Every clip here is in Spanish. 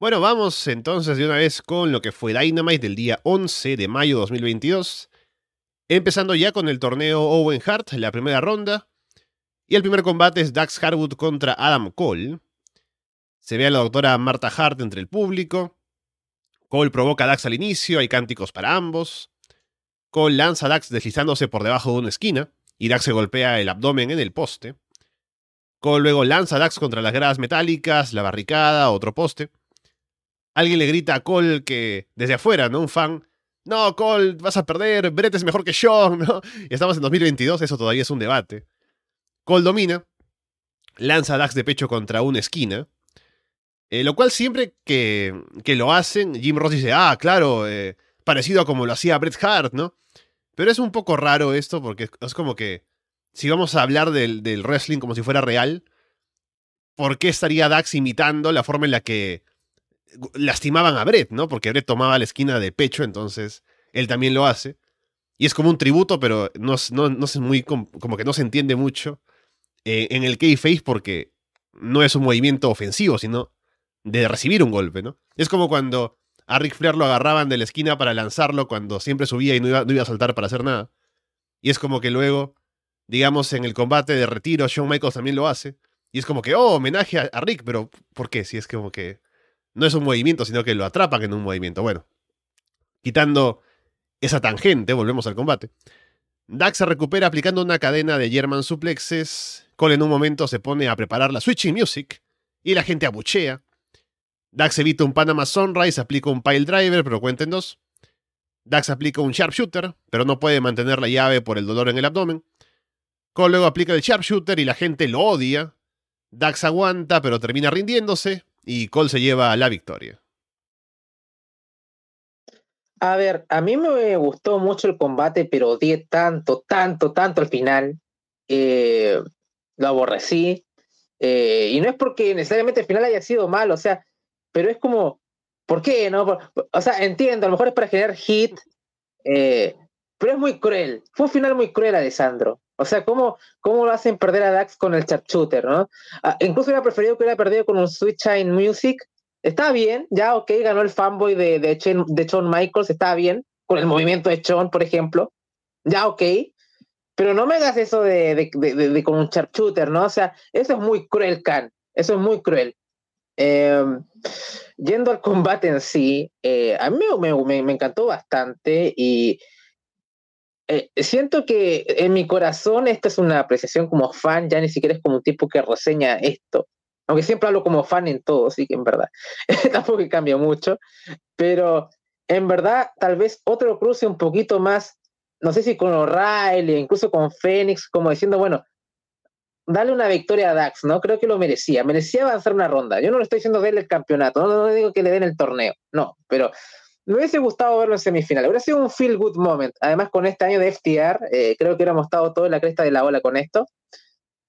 Bueno, vamos entonces de una vez con lo que fue Dynamite del día 11 de mayo de 2022. Empezando ya con el torneo Owen Hart, la primera ronda. Y el primer combate es Dax Harwood contra Adam Cole. Se ve a la doctora Marta Hart entre el público. Cole provoca a Dax al inicio, hay cánticos para ambos. Cole lanza a Dax deslizándose por debajo de una esquina y Dax se golpea el abdomen en el poste. Cole luego lanza a Dax contra las gradas metálicas, la barricada, otro poste alguien le grita a Cole que desde afuera, ¿no? Un fan, no, Cole, vas a perder, Brett es mejor que yo, ¿no? Y estamos en 2022, eso todavía es un debate. Cole domina, lanza a Dax de pecho contra una esquina, eh, lo cual siempre que, que, lo hacen, Jim Ross dice, ah, claro, eh, parecido a como lo hacía Bret Hart, ¿no? Pero es un poco raro esto porque es como que, si vamos a hablar del, del wrestling como si fuera real, ¿por qué estaría Dax imitando la forma en la que lastimaban a Brett, ¿no? Porque Brett tomaba la esquina de pecho, entonces él también lo hace. Y es como un tributo, pero no, no, es muy, como que no se entiende mucho eh, en el K-Face porque no es un movimiento ofensivo, sino de recibir un golpe, ¿no? Es como cuando a Ric Flair lo agarraban de la esquina para lanzarlo cuando siempre subía y no iba, a saltar para hacer nada. Y es como que luego, digamos, en el combate de retiro, Shawn Michaels también lo hace. Y es como que, oh, homenaje a, a Rick, pero ¿por qué? Si es como que no es un movimiento, sino que lo atrapan en un movimiento. Bueno, quitando esa tangente, volvemos al combate. Dax se recupera aplicando una cadena de German suplexes. Cole en un momento se pone a preparar la Switching Music y la gente abuchea. Dax evita un Panama Sunrise, aplica un Pile Driver, pero cuenten dos. Dax aplica un Sharpshooter, pero no puede mantener la llave por el dolor en el abdomen. Cole luego aplica el Sharpshooter y la gente lo odia. Dax aguanta, pero termina rindiéndose y Cole se lleva la victoria. A ver, a mí me gustó mucho el combate, pero odié tanto, tanto, tanto al final. lo aborrecí. Eh, y no es porque necesariamente el final haya sido malo, o sea, pero es como, ¿por qué? No? o sea, entiendo, a lo mejor es para generar hit, eh, pero es muy cruel. Fue un final muy cruel, Alessandro. O sea, ¿cómo, cómo lo hacen perder a Dax con el shooter, no? Ah, incluso hubiera preferido que hubiera perdido con un Switch in Music. Está bien, ya, ok, ganó el fanboy de, de, de Shawn Michaels, está bien, con el movimiento de Shawn, por ejemplo. Ya, ok. Pero no me hagas eso de, de, de, con un shooter, ¿no? O sea, eso es muy cruel, Khan. Eso es muy cruel. Em, yendo al combate en sí, eh, a mí me, me encantó bastante y eh, siento que en mi corazón esta es una apreciación como fan, ya ni siquiera es como un tipo que reseña esto. Aunque siempre hablo como fan en todo, así que en verdad tampoco cambia mucho. Pero en verdad, tal vez otro cruce un poquito más, no sé si con O'Reilly, incluso con Fénix, como diciendo, bueno, dale una victoria a Dax, ¿no? Creo que lo merecía. Merecía avanzar una ronda. Yo no le estoy diciendo darle el campeonato, no, no digo que le den el torneo, no, pero me hubiese gustado verlo en semifinal. Hubiera sido un feel good moment. Además, con este año de FTR, eh, creo que hubiéramos estado todos en la cresta de la ola con esto.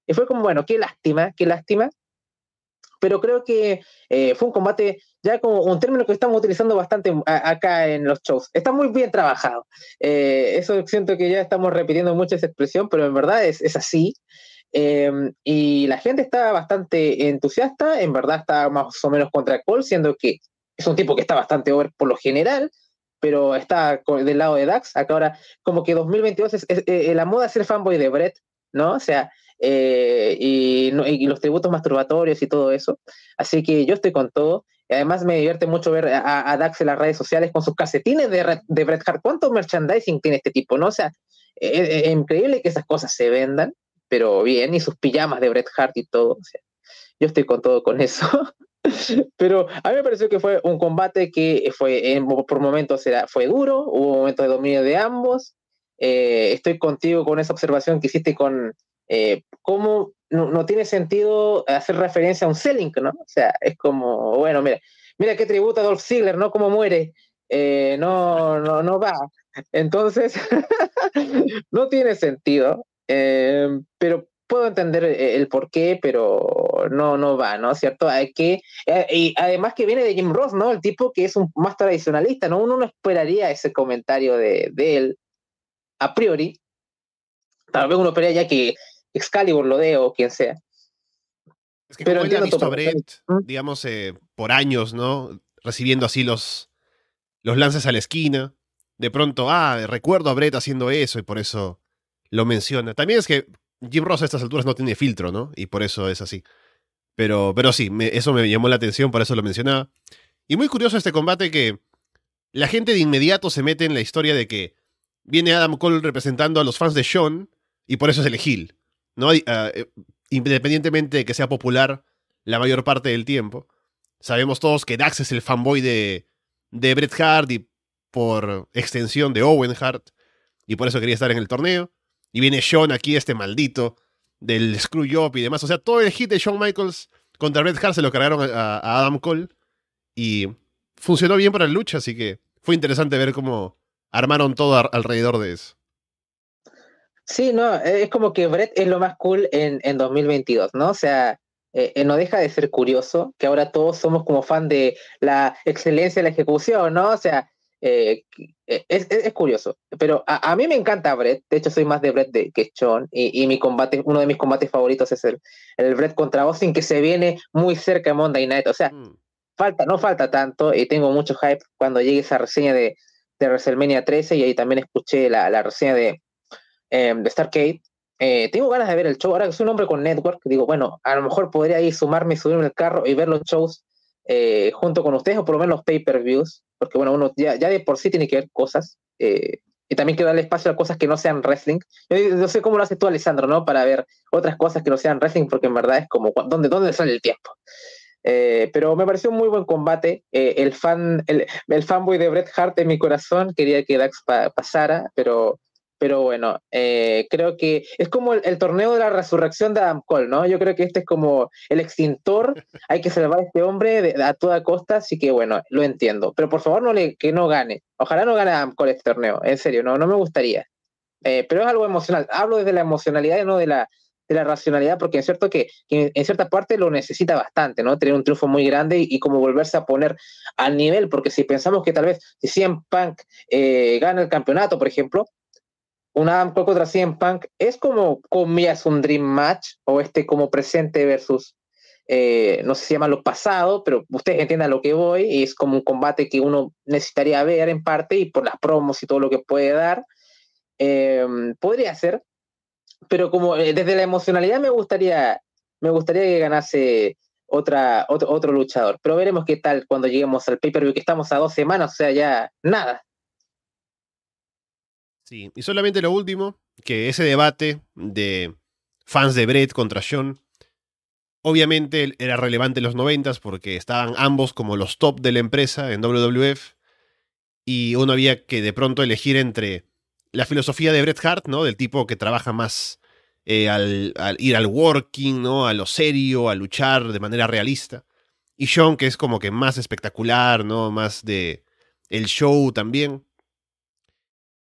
Y fue como, bueno, qué lástima, qué lástima. Pero creo que eh, fue un combate, ya como un término que estamos utilizando bastante acá en los shows. Está muy bien trabajado. Eh, eso siento que ya estamos repitiendo mucho esa expresión, pero en verdad es, así. Em, y la gente está bastante entusiasta, en verdad está más o menos contra Cole, siendo que es un tipo que está bastante over por lo general, pero está del lado de Dax. Acá ahora, como que 2022 es, eh, eh, la moda es ser fanboy de Brett, ¿no? O sea, eh, y, los tributos masturbatorios y todo eso. Así que yo estoy con todo. Además, me divierte mucho ver a, Dax en las redes sociales con sus casetines de, de Bret Hart. ¿Cuánto merchandising tiene este tipo? ¿no? O sea, es, increíble que esas cosas se vendan, pero bien, y sus pijamas de Bret Hart y todo. O sea, yo estoy con todo con eso. Pero a mí me pareció que fue un combate que fue eh, por momentos era, fue duro, hubo momentos de dominio de ambos. Eh, estoy contigo con esa observación que hiciste con eh, cómo no, tiene sentido hacer referencia a un Selling, ¿no? O sea, es como, bueno, mira, mira qué tributa a Dolph Ziggler, ¿no? Cómo muere. no, no, no va. Entonces, no tiene sentido. pero puedo entender el, el por qué, pero no, no va, ¿no? ¿Cierto? Hay que, eh, y además que viene de Jim Ross, ¿no? El tipo que es un, más tradicionalista, ¿no? Uno no esperaría ese comentario de, de él a priori. Tal vez uno esperaría ya que Excalibur lo dé o quien sea. Es que Pero como él ha visto a digamos, eh, por años, ¿no? Recibiendo así los, los lances a la esquina. De pronto, ah, recuerdo a Brett haciendo eso y por eso lo menciona. También es que Jim Ross a estas alturas no tiene filtro, ¿no? Y por eso es así. Pero, pero sí, eso me llamó la atención, por eso lo mencionaba. Y muy curioso este combate que la gente de inmediato se mete en la historia de que viene Adam Cole representando a los fans de Sean y por eso es el ¿no? Ah, eh, independientemente de que sea popular la mayor parte del tiempo. Sabemos todos que Dax es el fanboy de, de Bret Hart y por extensión de Owen Hart y por eso quería estar en el torneo. Y viene Sean aquí, este maldito, del Screw Job y demás. O sea, todo el hit de Shawn Michaels contra Bret Hart se lo cargaron a, Adam Cole y funcionó bien para la lucha, así que fue interesante ver cómo armaron todo alrededor de eso. Sí, no, eh, es como que Brett es lo más cool en, 2022, ¿no? O sea, eh, eh, no deja de ser curioso que ahora todos somos como fan de la excelencia de la ejecución, ¿no? O sea, eh, eh, es, es, curioso, pero a, a, mí me encanta Brett, de hecho soy más de Brett de, que Sean, y, y, mi combate, uno de mis combates favoritos es el, el Brett contra Austin, que se viene muy cerca de Monday Night, o sea, mm. falta, no falta tanto, y tengo mucho hype cuando llegue esa reseña de, de WrestleMania 13, y ahí también escuché la, la reseña de, em, eh, de tengo ganas de ver el show, ahora que soy un hombre con network, digo, bueno, a lo mejor podría ir sumarme, subirme al carro y ver los shows eh, junto con ustedes, o por lo menos los pay-per-views, porque bueno, uno ya, ya de por sí tiene que ver cosas, eh, y también que darle espacio a cosas que no sean wrestling. Yo no sé cómo lo haces tú, Alessandro, ¿no? Para ver otras cosas que no sean wrestling, porque en verdad es como, ¿dónde, dónde sale el tiempo? Eh, pero me pareció un muy buen combate. Eh, el, fan, el, fanboy de Bret Hart en mi corazón quería que Dax pasara, pero pero bueno, eh, creo que es como el, torneo de la resurrección de Adam Cole, ¿no? Yo creo que este es como el extintor, hay que salvar a este hombre a toda costa, así que bueno, lo entiendo. Pero por favor, no le, que no gane. Ojalá no gane Adam Cole este torneo, en serio, no, no me gustaría. Eh, pero es algo emocional, hablo desde la emocionalidad y no de la, la racionalidad, porque es cierto que, en cierta parte lo necesita bastante, ¿no? Tener un triunfo muy grande y, como volverse a poner al nivel, porque si pensamos que tal vez si 100 Punk eh, gana el campeonato, por ejemplo, una Adam Cole CM Punk es como, comillas, un Dream Match o este como presente versus, eh, no sé si se llama lo pasado, pero ustedes entiendan lo que voy y es como un combate que uno necesitaría ver en parte y por las promos y todo lo que puede dar. Em, podría ser, pero como eh, desde la emocionalidad me gustaría, me gustaría que ganase otra, otro, otro luchador, pero veremos qué tal cuando lleguemos al pay-per-view, que estamos a dos semanas, o sea, ya nada y solamente lo último, que ese debate de fans de Brett contra Sean, obviamente era relevante en los noventas porque estaban ambos como los top de la empresa en WWF y uno había que de pronto elegir entre la filosofía de Bret Hart, ¿no? Del tipo que trabaja más eh, al, ir al working, ¿no? A lo serio, a luchar de manera realista. Y Sean, que es como que más espectacular, ¿no? Más de el show también.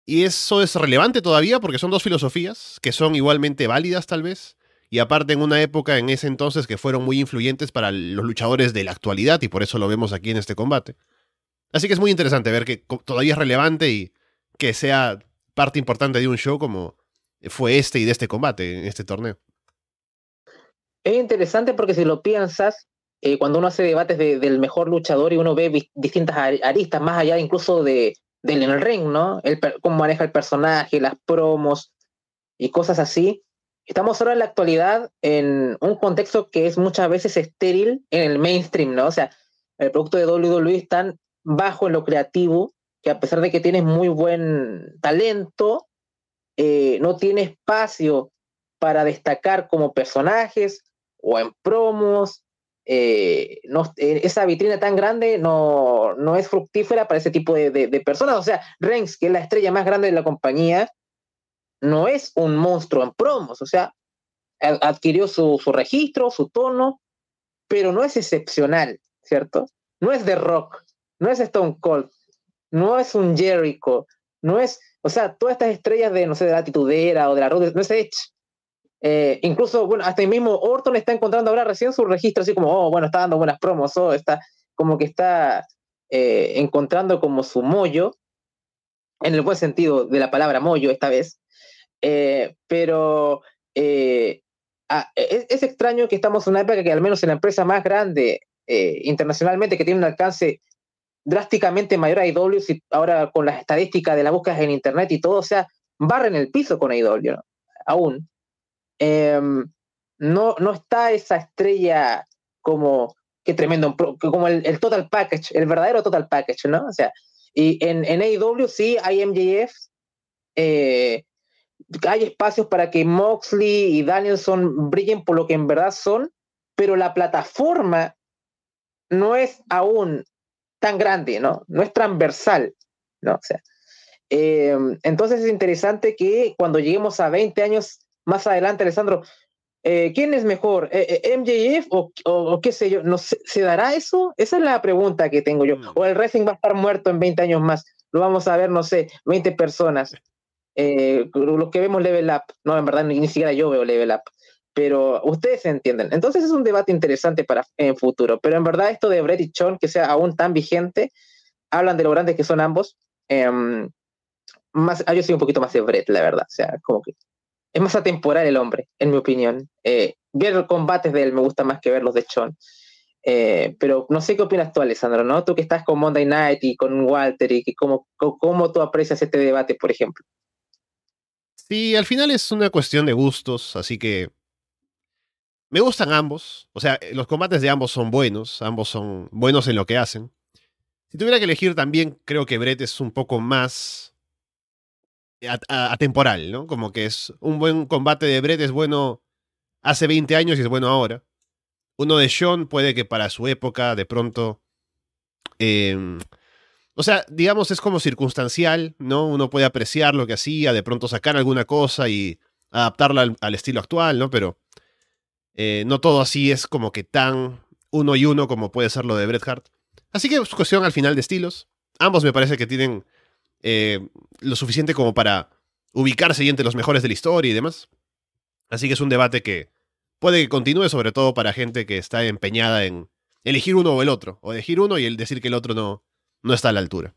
Y eso es relevante todavía porque son dos filosofías que son igualmente válidas tal vez. Y aparte en una época en ese entonces que fueron muy influyentes para los luchadores de la actualidad y por eso lo vemos aquí en este combate. Así que es muy interesante ver que todavía es relevante y que sea parte importante de un show como fue este y de este combate, en este torneo. Es interesante porque si lo piensas, eh, cuando uno hace debates del mejor luchador y uno ve distintas aristas, más allá incluso de, del en el ring, ¿no? El, cómo maneja el personaje, las promos y cosas así. Estamos ahora en la actualidad en un contexto que es muchas veces estéril en el mainstream, ¿no? O sea, el producto de WWE es tan bajo en lo creativo que a pesar de que tiene muy buen talento, eh, no tiene espacio para destacar como personajes o en promos eh, no, eh, esa vitrina tan grande no, no, es fructífera para ese tipo de, personas. O sea, Renz, que es la estrella más grande de la compañía, no es un monstruo en promos. O sea, adquirió su, su registro, su tono, pero no es excepcional, ¿cierto? No es de rock, no es Stone Cold, no es un Jericho, no es, o sea, todas estas estrellas de, no sé, de la titudera o de la Road, no es Edge. Eh, incluso, bueno, hasta el mismo Orton está encontrando ahora recién su registro, así como, oh, bueno, está dando buenas promos, o oh, está como que está eh, encontrando como su mollo, en el buen sentido de la palabra mollo esta vez, eh, pero ah, e-, es, extraño que estamos en una época que al menos en la empresa más grande internacionalmente, que tiene un alcance drásticamente mayor a IW e si ahora con las estadísticas de las búsquedas en Internet y todo, o sea, barren el piso con IW, e aún. Em, no, no está esa estrella como, qué tremendo, como el, total package, el verdadero total package, ¿no? O sea, y en, en AEW sí hay MJF, eh, hay espacios para que Moxley y Danielson brillen por lo que en verdad son, pero la plataforma no es aún tan grande, ¿no? No es transversal, ¿no? O sea, em, entonces es interesante que cuando lleguemos a 20 años más adelante, Alessandro, eh, ¿quién es mejor, eh, eh, MJF o, qué sé yo? No ¿Se dará eso? Esa es la pregunta que tengo yo. Mm. ¿O el Racing va a estar muerto en 20 años más? Lo vamos a ver, no sé, 20 personas. los que vemos Level Up, no, en verdad ni, siquiera yo veo Level Up, pero ustedes entienden. Entonces es un debate interesante para en futuro, pero en verdad esto de Bret y Chon, que sea aún tan vigente, hablan de lo grandes que son ambos. Em, más, yo soy un poquito más de Bret, la verdad, o sea, como que es más atemporal el hombre, en mi opinión. Eh, ver combates de él me gusta más que ver los de Chon, eh, pero no sé qué opinas tú, Alessandro, ¿no? Tú que estás con Monday Night y con Walter y que cómo, cómo tú aprecias este debate, por ejemplo. Sí, al final es una cuestión de gustos, así que me gustan ambos. O sea, eh, los combates de ambos son buenos, ambos son buenos en lo que hacen. Si tuviera que elegir también, creo que Brett es un poco más atemporal, ¿no? Como que es un buen combate de Brett es bueno hace 20 años y es bueno ahora. Uno de Sean puede que para su época de pronto... Em, o sea, digamos, es como circunstancial, ¿no? Uno puede apreciar lo que hacía, de pronto sacar alguna cosa y adaptarla al, estilo actual, ¿no? Pero eh, no todo así es como que tan uno y uno como puede ser lo de Bret Hart. Así que es cuestión al final de estilos. Ambos me parece que tienen eh, lo suficiente como para ubicarse y entre los mejores de la historia y demás. Así que es un debate que puede que continúe, sobre todo para gente que está empeñada en elegir uno o el otro, o elegir uno y el decir que el otro no, no está a la altura.